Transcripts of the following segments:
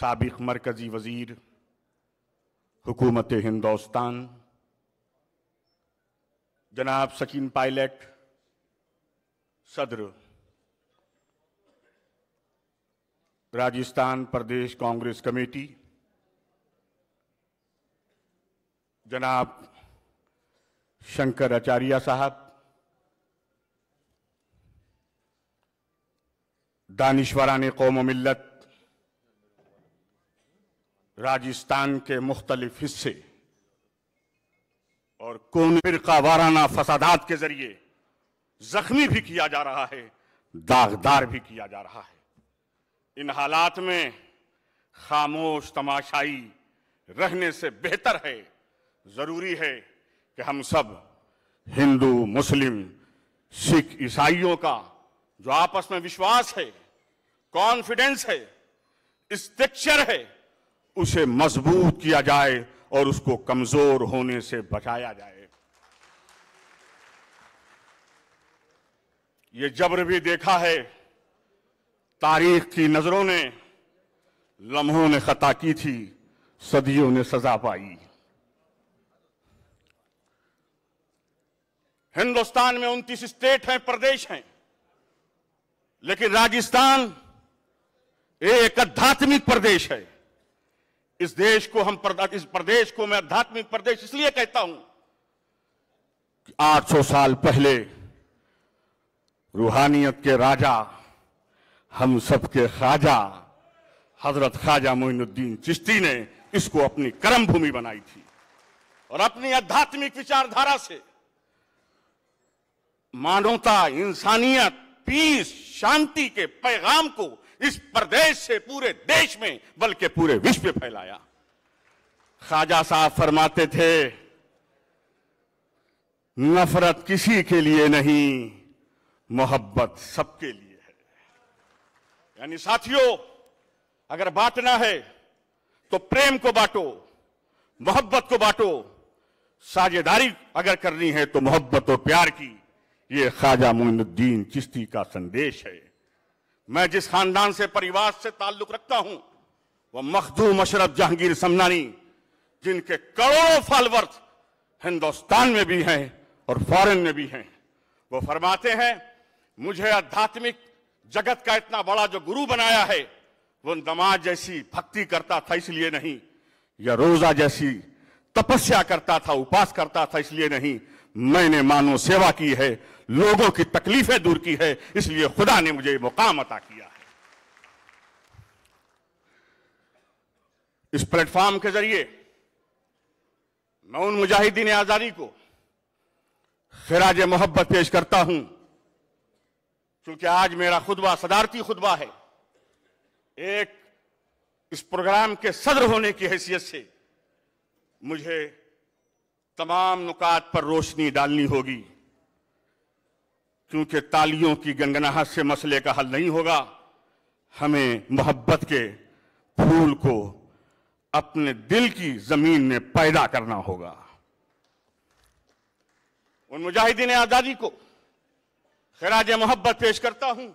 سابق مرکزی وزیر حکومت ہندوستان جناب سکین پائلٹ صدر راجستان پردیش کانگریس کمیٹی جناب شنکر اچاریہ صاحب دانشوران قوم و ملت راجستان کے مختلف حصے اور کون فرقہ وارانہ فسادات کے ذریعے زخمی بھی کیا جا رہا ہے داغدار بھی کیا جا رہا ہے ان حالات میں خاموش تماشائی رہنے سے بہتر ہے ضروری ہے کہ ہم سب ہندو مسلم سکھ عیسائیوں کا جو آپس میں وشواس ہے کانفیڈنس ہے اسٹیکچر ہے اسے مضبوط کیا جائے اور اس کو کمزور ہونے سے بچایا جائے یہ جبر بھی دیکھا ہے تاریخ کی نظروں نے لمحوں نے خطا کی تھی صدیوں نے سزا پائی ہندوستان میں انتیس اسٹیٹ ہیں پردیش ہیں لیکن راجستھان ایک ادھاتمک پردیش ہے اس دیش کو ہم اس پردیش کو میں آدیات پردیش اس لیے کہتا ہوں کہ آٹھ سو سال پہلے روحانیت کے راجہ ہم سب کے خواجہ حضرت خواجہ الدین چشتی نے اس کو اپنی کرم بھومی بنائی تھی اور اپنی آدھا وچار دھارا سے مانوتا انسانیت پیس شانتی کے پیغام کو اس پردیش سے پورے دیش میں بلکہ پورے وشو پھیلایا خواجہ صاحب فرماتے تھے نفرت کسی کے لیے نہیں محبت سب کے لیے ہے یعنی ساتھیوں اگر بانٹنا ہے تو پریم کو بانٹو محبت کو بانٹو ساجے داری اگر کرنی ہے تو محبت و پیار کی یہ خواجہ معین الدین چشتی کا سندیش ہے میں جس خاندان سے پریواز سے تعلق رکھتا ہوں وہ مخدوم اشرف جہانگیر ہندوستان میں بھی ہیں اور فارن میں بھی ہیں وہ فرماتے ہیں مجھے ادھاتمک جگت کا اتنا بڑا جو گرو بنایا ہے وہ نماز جیسی بھکتی کرتا تھا اس لیے نہیں یا روزہ جیسی تپسیا کرتا تھا اپاس کرتا تھا اس لیے نہیں میں نے مانو سیوا کی ہے لوگوں کی تکلیفیں دور کی ہے اس لیے خدا نے مجھے مقام عطا کیا ہے اس پلیٹ فارم کے ذریعے میں ان مجاہدین آزادی کو خراج محبت پیش کرتا ہوں چونکہ آج میرا خطبہ صدارتی خطبہ ہے ایک اس پروگرام کے صدر ہونے کی حیثیت سے مجھے تمام نکات پر روشنی ڈالنی ہوگی کیونکہ تالیوں کی گنگنا سے مسئلے کا حل نہیں ہوگا ہمیں محبت کے پھول کو اپنے دل کی زمین میں پیدا کرنا ہوگا ان مجاہدین آزادی کو خراج محبت پیش کرتا ہوں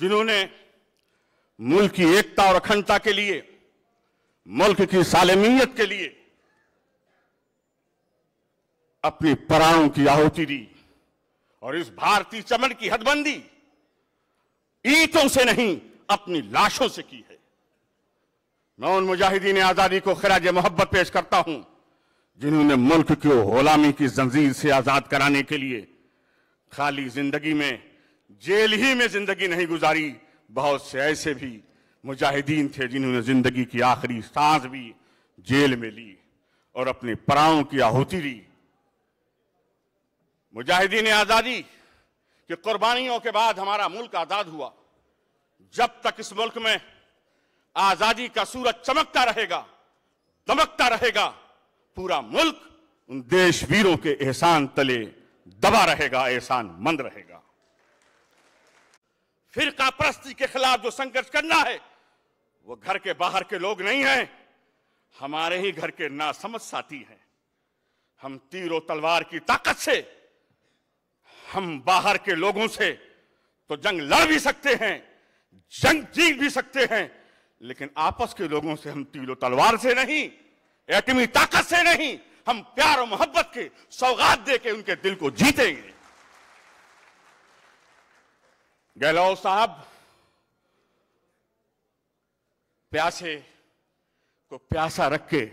جنہوں نے ملک کی ایکتا اور اکھنڈتا کے لیے ملک کی سالمیت کے لیے اپنی پراؤں کی آہوتی دی اور اس بھارتی چمن کی حد بندی اینٹوں سے نہیں اپنی لاشوں سے کی ہے میں ان مجاہدین آزادی کو خراج محبت پیش کرتا ہوں جنہوں نے ملک کی غلامی کی زنزیر سے آزاد کرانے کے لیے خالی زندگی میں جیل ہی میں زندگی نہیں گزاری بہت سے ایسے بھی مجاہدین تھے جنہوں نے زندگی کی آخری سانس بھی جیل میں لی اور اپنے پراؤں کی آہوتی لی مجاہدین آزادی کی قربانیوں کے بعد ہمارا ملک آزاد ہوا جب تک اس ملک میں آزادی کا سورج چمکتا رہے گا دمکتا رہے گا پورا ملک ان دیش ویروں کے احسان تلے دبا رہے گا احسان مند رہے گا فرقہ پرستی کے خلاف جو سنگرش کرنا ہے وہ گھر کے باہر کے لوگ نہیں ہیں ہمارے ہی گھر کے ناسمجھ ساتھی ہیں ہم تیر و تلوار کی طاقت سے ہم باہر کے لوگوں سے تو جنگ لڑ بھی سکتے ہیں جنگ جیت بھی سکتے ہیں لیکن آپس کے لوگوں سے ہم تیل و تلوار سے نہیں ایٹمی طاقت سے نہیں ہم پیار و محبت کے سوغات دے کے ان کے دل کو جیتیں گے گہلو صاحب پیاسے کو پیاسا رکھ کے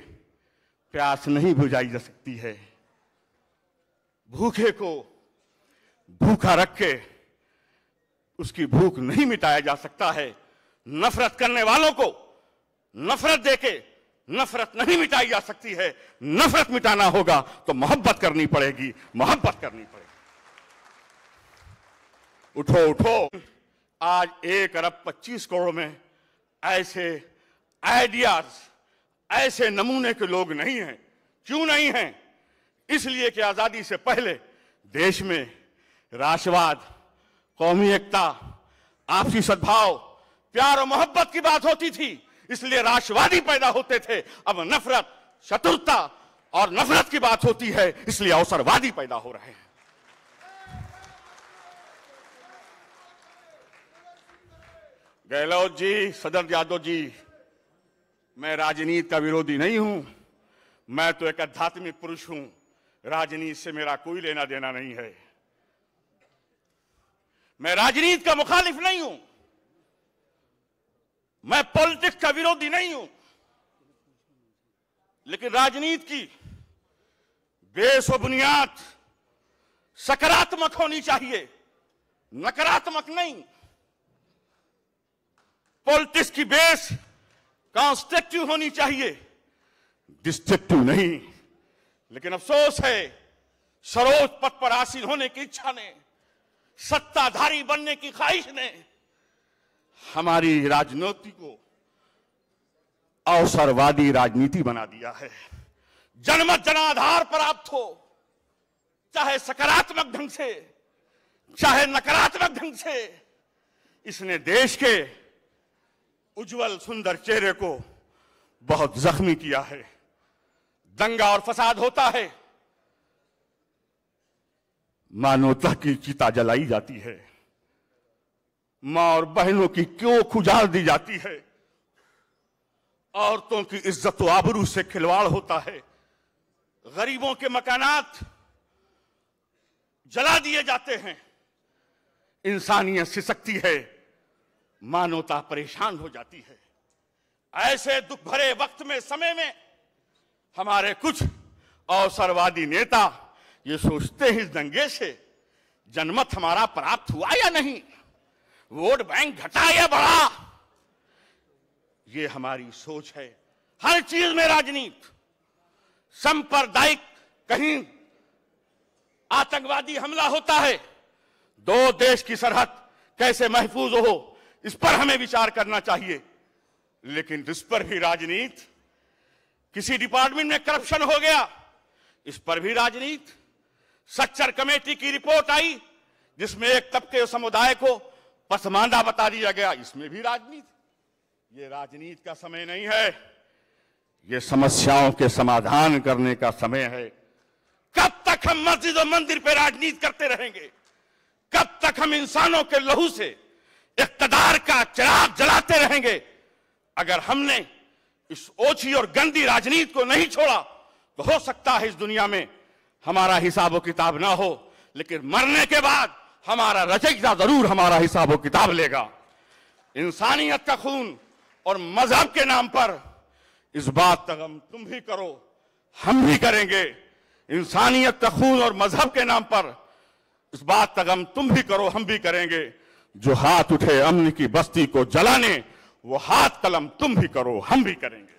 پیاس نہیں بجائی جا سکتی ہے بھوکے کو بھوکا رکھ کے اس کی بھوک نہیں مٹایا جا سکتا ہے نفرت کرنے والوں کو نفرت دے کے نفرت نہیں مٹائی جا سکتی ہے نفرت مٹانا ہوگا تو محبت کرنی پڑے گی محبت کرنی پڑے گی اٹھو اٹھو آج ایک ارب پچیس کروڑ میں ایسے آئیڈیاز ایسے نمونے کے لوگ نہیں ہیں کیوں نہیں ہیں اس لیے کہ آزادی سے پہلے دیش میں راشواد قومی ایکتا آپسی صدبھاؤ پیار و محبت کی بات ہوتی تھی اس لیے راشوادی پیدا ہوتے تھے اب نفرت شترتا اور نفرت کی بات ہوتی ہے اس لیے اوسروادی پیدا ہو رہے ہیں گہلوت جی صدر یادو جی میں راجنیت کا ویرودی نہیں ہوں میں تو ایک ادھاتمی پرش ہوں راجنیت سے میرا کوئی لینا دینا نہیں ہے میں راجنیت کا مخالف نہیں ہوں میں پالٹکس کا ویرودی نہیں ہوں لیکن راجنیت کی بیس و بنیاد سکراتمک ہونی چاہیے نکراتمک نہیں پالٹکس کی بیس کانسٹرکٹیو ہونی چاہیے ڈسٹرکٹیو نہیں لیکن افسوس ہے سروج پت پر حاصل ہونے کی اچھا نے ستہ دھاری بننے کی خواہش نے ہماری راجنوتی کو اوسروادی راجنیتی بنا دیا ہے جنمت جنادھار پر آپ ہو چاہے سکراتمک ڈگ سے چاہے نکراتمک ڈگ سے اس نے دیش کے اجول سندر چہرے کو بہت زخمی کیا ہے دنگا اور فساد ہوتا ہے مانوتا کی چیتا جلائی جاتی ہے ماں اور بہنوں کی کیوں کجاڑ دی جاتی ہے عورتوں کی عزت و آبرو سے کھلواڑ ہوتا ہے غریبوں کے مکانات جلا دیے جاتے ہیں انسانیت سسکتی ہے مانوتا پریشان ہو جاتی ہے ایسے دکھ بھرے وقت میں سمے میں ہمارے کچھ اوسروادی نیتا یہ سوچتے ہیں اس دنگے سے جنمت ہمارا پراپت ہوا یا نہیں ووٹ بینک گھٹا یا بڑا یہ ہماری سوچ ہے ہر چیز میں راجنیت کہیں آت حملہ ہوتا ہے دو دیش کی سرحد کیسے محفوظ ہو اس پر ہمیں بچار کرنا چاہیے لیکن اس پر بھی راجنیت کسی ڈپارٹمنٹ میں کرپشن ہو گیا اس پر بھی راجنیت سچر کمیٹی کی رپورٹ آئی جس میں ایک طبقے سمدھائے کو پسماندہ بتا دیا گیا اس میں بھی راجنیت یہ راجنیت کا سمے نہیں ہے یہ سمسیاؤں کے سمادھان کرنے کا سمے ہے کب تک ہم مسجد و مندر پہ راجنیت کرتے رہیں گے کب تک ہم انسانوں کے لہو سے اقتدار کا چراب جلاتے رہیں گے اگر ہم نے اس اوچھی اور گندی راجنیت کو نہیں چھوڑا تو ہو سکتا ہے اس دنیا میں ہمارا حساب و کتاب نہ ہو لیکن مرنے کے بعد ہمارا رجکتا ضرور ہمارا حساب و کتاب لے گا انسانیت کا خون اور مذہب کے نام پر اس بات کا غم تم بھی کرو ہم بھی کریں گے انسانیت کا خون اور مذہب کے نام پر اس بات کا غم تم بھی کرو ہم بھی کریں گے جو ہاتھ اٹھے امن کی بستی کو جلانے وہ ہاتھ قلم تم بھی کرو ہم بھی کریں گے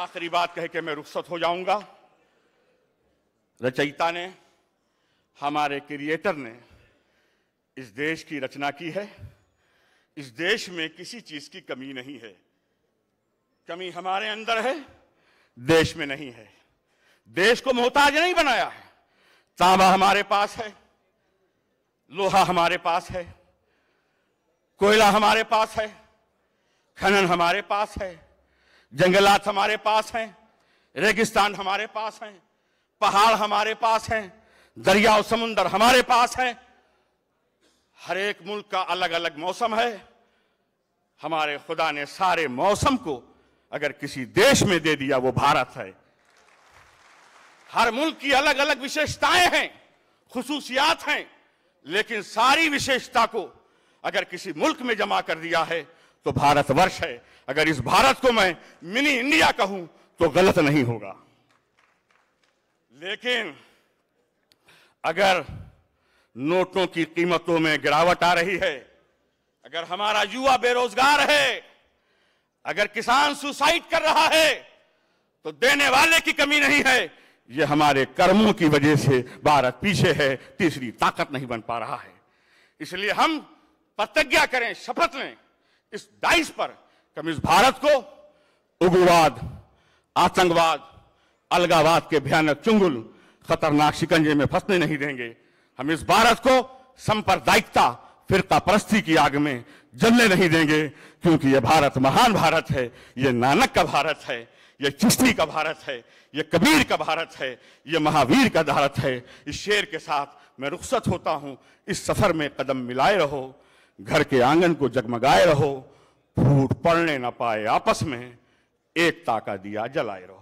آخری بات کہہ کے میں رخصت ہو جاؤں گا رچیتا نے ہمارے کریئٹر نے اس دیش کی رچنا کی ہے اس دیش میں کسی چیز کی کمی نہیں ہے کمی ہمارے اندر ہے دیش میں نہیں ہے دیش کو محتاج نہیں بنایا ہے تانبا ہمارے پاس ہے لوہا ہمارے پاس ہے کوئلہ ہمارے پاس ہے کھنن ہمارے پاس ہے جنگلات ہمارے پاس ہیں ریگستان ہمارے پاس ہیں پہاڑ ہمارے پاس ہیں دریا و سمندر ہمارے پاس ہیں ہر ایک ملک کا الگ الگ موسم ہے ہمارے خدا نے سارے موسم کو اگر کسی دیش میں دے دیا وہ بھارت ہے ہر ملک کی الگ الگ وشیشتائیں ہیں خصوصیات ہیں لیکن ساری وشیشتا کو اگر کسی ملک میں جمع کر دیا ہے تو بھارت ورش ہے اگر اس بھارت کو میں منی انڈیا کہوں تو غلط نہیں ہوگا لیکن اگر نوٹوں کی قیمتوں میں گراوٹ آ رہی ہے اگر ہمارا یوہ بے روزگار ہے اگر کسان سوسائڈ کر رہا ہے تو دینے والے کی کمی نہیں ہے یہ ہمارے کرموں کی وجہ سے بھارت پیچھے ہے تیسری طاقت نہیں بن پا رہا ہے اس لیے ہم پتگیا کریں شپت لیں اس داعش پر کمیز اس بھارت کو اگواد آتنگواد الگاواد کے بھیانک چنگل خطرناک شکنجے میں پھنسنے نہیں دیں گے ہم اس بھارت کو فرقہ پرستی کی آگ میں جلنے نہیں دیں گے کیونکہ یہ بھارت مہان بھارت ہے یہ نانک کا بھارت ہے یہ چشنی کا بھارت ہے یہ کبیر کا بھارت ہے یہ مہاویر کا بھارت ہے اس شیر کے ساتھ میں رخصت ہوتا ہوں اس سفر میں قدم ملائے رہو گھر کے آنگن کو جگمگائے رہو پھوٹ پڑنے نہ پائے آپس میں ایک تاکہ دیا جلائے رہو